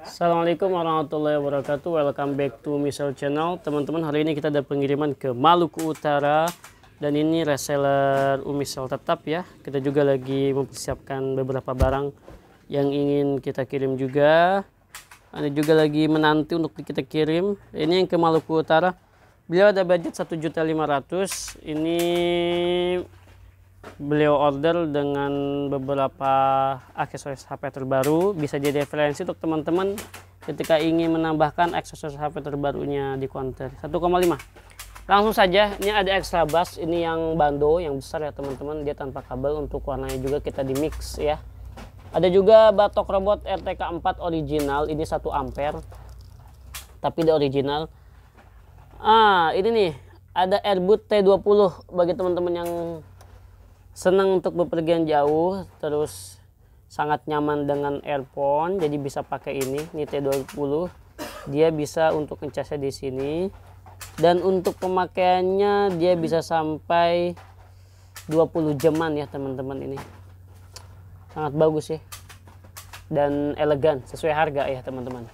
Assalamualaikum warahmatullahi wabarakatuh Welcome back to Misal Channel Teman-teman hari ini kita ada pengiriman ke Maluku Utara Dan ini reseller Umisel tetap ya Kita juga lagi mempersiapkan beberapa barang Yang ingin kita kirim juga Ada juga lagi menanti untuk kita kirim Ini yang ke Maluku Utara Beliau ada budget 1.500 Ini beliau order dengan beberapa aksesoris HP terbaru bisa jadi referensi untuk teman-teman ketika ingin menambahkan aksesoris HP terbarunya di counter 1,5 langsung saja ini ada extra bass ini yang bando yang besar ya teman-teman dia tanpa kabel untuk warnanya juga kita di mix ya ada juga batok robot RTK4 original ini 1 ampere tapi dia original ah ini nih ada airboot T20 bagi teman-teman yang senang untuk bepergian jauh terus sangat nyaman dengan earphone jadi bisa pakai ini ini T20 dia bisa untuk ngecasnya di sini dan untuk pemakaiannya dia bisa sampai 20 jaman ya teman-teman ini sangat bagus ya dan elegan sesuai harga ya teman-teman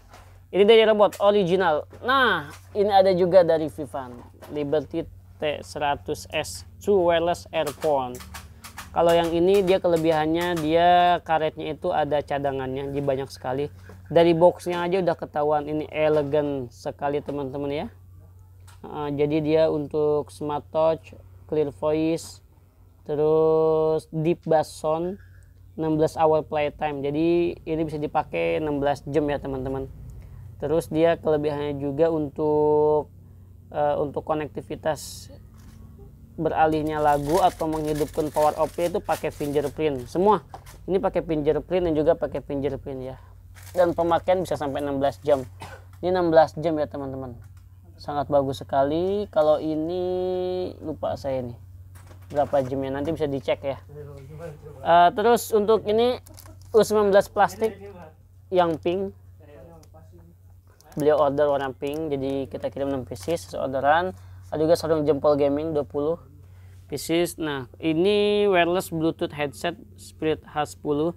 ini dari robot original nah ini ada juga dari Vivan Liberty T100S True Wireless Earphone kalau yang ini dia kelebihannya dia karetnya itu ada cadangannya, jadi banyak sekali. Dari boxnya aja udah ketahuan ini elegan sekali teman-teman ya. Uh, jadi dia untuk smart touch, clear voice, terus deep bass sound, 16 hour play time Jadi ini bisa dipakai 16 jam ya teman-teman. Terus dia kelebihannya juga untuk uh, untuk konektivitas beralihnya lagu atau menghidupkan power OP itu pakai fingerprint semua ini pakai fingerprint dan juga pakai fingerprint ya dan pemakaian bisa sampai 16 jam ini 16 jam ya teman-teman sangat bagus sekali kalau ini lupa saya ini berapa jamnya nanti bisa dicek ya uh, terus untuk ini U19 plastik yang pink beliau order warna pink jadi kita kirim 6 pieces orderan ada juga sarung jempol gaming 20 pieces nah ini wireless bluetooth headset spirit H10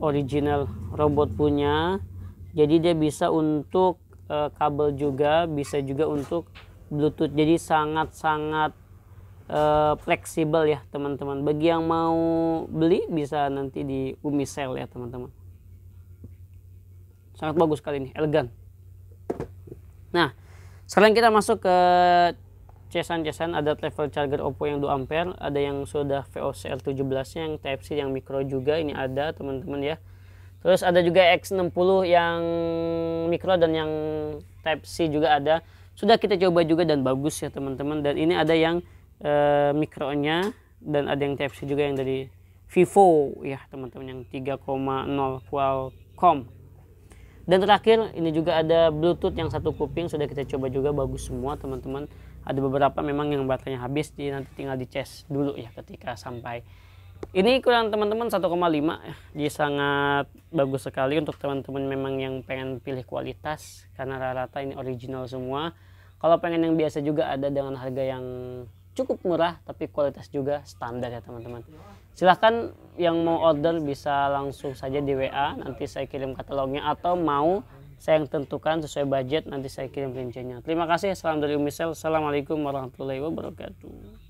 original robot punya jadi dia bisa untuk uh, kabel juga bisa juga untuk bluetooth jadi sangat-sangat uh, fleksibel ya teman-teman bagi yang mau beli bisa nanti di Umi Sale ya teman-teman sangat bagus kali ini elegan nah sekarang kita masuk ke cesan-cesan ada travel charger Oppo yang 2 ampere ada yang sudah VOC l 17 yang Type-C yang micro juga ini ada teman-teman ya terus ada juga X60 yang micro dan yang Type-C juga ada sudah kita coba juga dan bagus ya teman-teman dan ini ada yang e, eh, mikronya dan ada yang Type-C juga yang dari Vivo ya teman-teman yang 3,0 Qualcomm dan terakhir ini juga ada Bluetooth yang satu kuping sudah kita coba juga bagus semua teman-teman ada beberapa memang yang baterainya habis di nanti tinggal di charge dulu ya ketika sampai ini kurang teman-teman 1,5 jadi sangat bagus sekali untuk teman-teman memang yang pengen pilih kualitas karena rata-rata ini original semua kalau pengen yang biasa juga ada dengan harga yang cukup murah tapi kualitas juga standar ya teman-teman silahkan yang mau order bisa langsung saja di WA nanti saya kirim katalognya atau mau saya yang tentukan sesuai budget nanti saya kirim rinciannya terima kasih salam dari Umisel assalamualaikum warahmatullahi wabarakatuh